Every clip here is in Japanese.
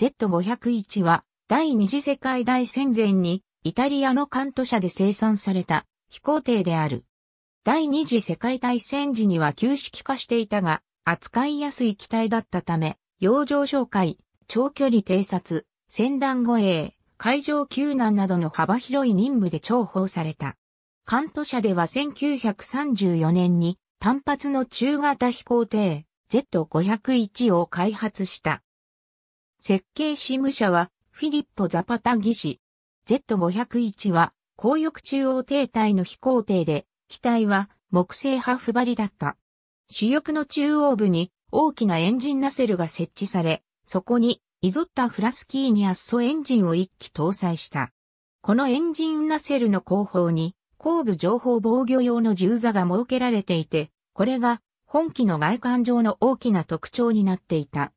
Z501 は第二次世界大戦前にイタリアのカント社で生産された飛行艇である。第二次世界大戦時には旧式化していたが扱いやすい機体だったため、洋上哨戒、長距離偵察、船団護衛、海上救難などの幅広い任務で重宝された。カント社では1934年に単発の中型飛行艇 Z501 を開発した。設計事務者はフィリッポ・ザパタ技師。Z501 は高翼中央停滞の飛行艇で、機体は木製ハーフ張りだった。主翼の中央部に大きなエンジンナセルが設置され、そこにイゾッタ・フラスキーニアッソエンジンを一機搭載した。このエンジンナセルの後方に後部情報防御用の銃座が設けられていて、これが本機の外観上の大きな特徴になっていた。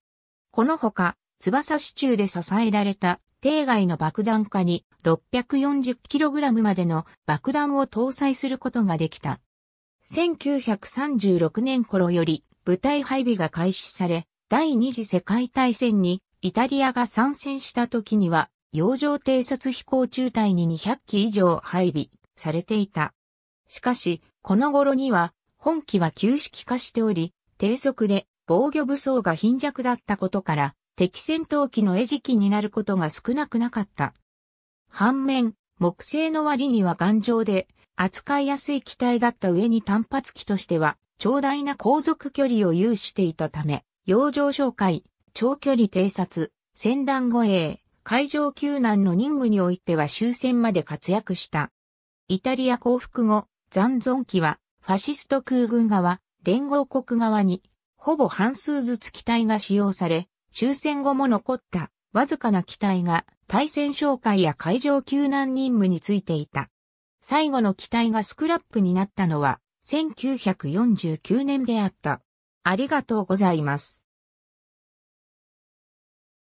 このほか、翼支柱で支えられた定外の爆弾化に 640kg までの爆弾を搭載することができた。1936年頃より部隊配備が開始され、第二次世界大戦にイタリアが参戦した時には、洋上偵察飛行中隊に200機以上配備されていた。しかし、この頃には、本機は旧式化しており、低速で防御武装が貧弱だったことから、敵戦闘機の餌食になることが少なくなかった。反面、木製の割には頑丈で、扱いやすい機体だった上に単発機としては、長大な航続距離を有していたため、洋上紹介、長距離偵察、船団護衛、海上救難の任務においては終戦まで活躍した。イタリア降伏後、残存機は、ファシスト空軍側、連合国側に、ほぼ半数ずつ機体が使用され、終戦後も残ったわずかな機体が対戦紹介や海上救難任務についていた。最後の機体がスクラップになったのは1949年であった。ありがとうございます。